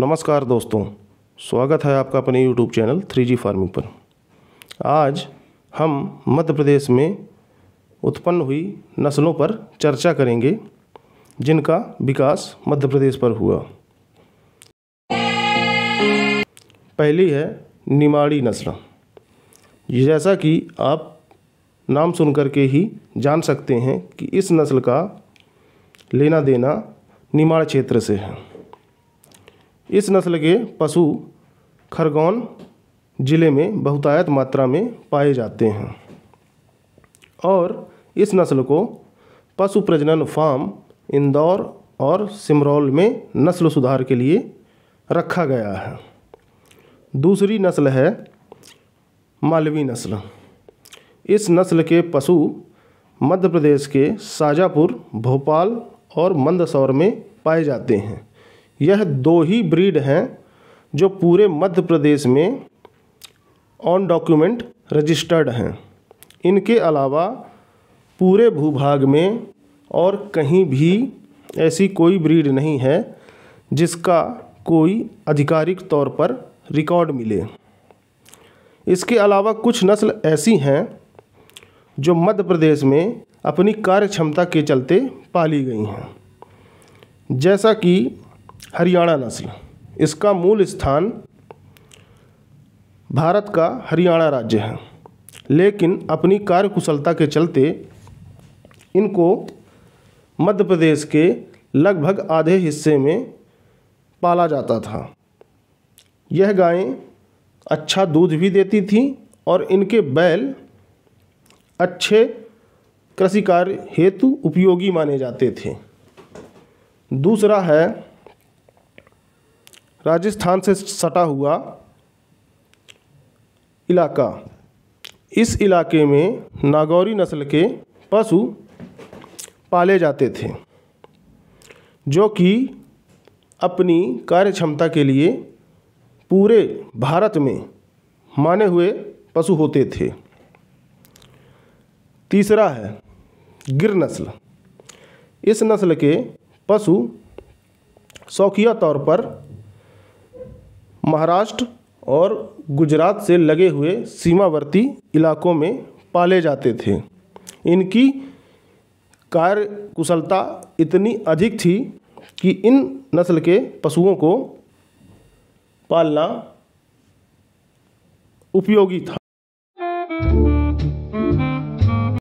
नमस्कार दोस्तों स्वागत है आपका अपने YouTube चैनल 3G फार्मिंग पर आज हम मध्य प्रदेश में उत्पन्न हुई नस्लों पर चर्चा करेंगे जिनका विकास मध्य प्रदेश पर हुआ पहली है निमाड़ी नस्ल जैसा कि आप नाम सुनकर के ही जान सकते हैं कि इस नस्ल का लेना देना निमाड़ क्षेत्र से है इस नस्ल के पशु खरगोन ज़िले में बहुतायत मात्रा में पाए जाते हैं और इस नस्ल को पशु प्रजनन फार्म इंदौर और सिमरौल में नस्ल सुधार के लिए रखा गया है दूसरी नस्ल है मालवी नस्ल इस नस्ल के पशु मध्य प्रदेश के साजापुर भोपाल और मंदसौर में पाए जाते हैं यह दो ही ब्रीड हैं जो पूरे मध्य प्रदेश में ऑन डॉक्यूमेंट रजिस्टर्ड हैं इनके अलावा पूरे भूभाग में और कहीं भी ऐसी कोई ब्रीड नहीं है जिसका कोई आधिकारिक तौर पर रिकॉर्ड मिले इसके अलावा कुछ नस्ल ऐसी हैं जो मध्य प्रदेश में अपनी कार्य क्षमता के चलते पाली गई हैं जैसा कि हरियाणा नसी इसका मूल स्थान भारत का हरियाणा राज्य है लेकिन अपनी कार्यकुशलता के चलते इनको मध्य प्रदेश के लगभग आधे हिस्से में पाला जाता था यह गायें अच्छा दूध भी देती थीं और इनके बैल अच्छे कृषि कार्य हेतु उपयोगी माने जाते थे दूसरा है राजस्थान से सटा हुआ इलाका इस इलाके में नागौरी नस्ल के पशु पाले जाते थे जो कि अपनी कार्य क्षमता के लिए पूरे भारत में माने हुए पशु होते थे तीसरा है गिर नस्ल इस नस्ल के पशु शौकिया तौर पर महाराष्ट्र और गुजरात से लगे हुए सीमावर्ती इलाकों में पाले जाते थे इनकी कार्य कुशलता इतनी अधिक थी कि इन नस्ल के पशुओं को पालना उपयोगी था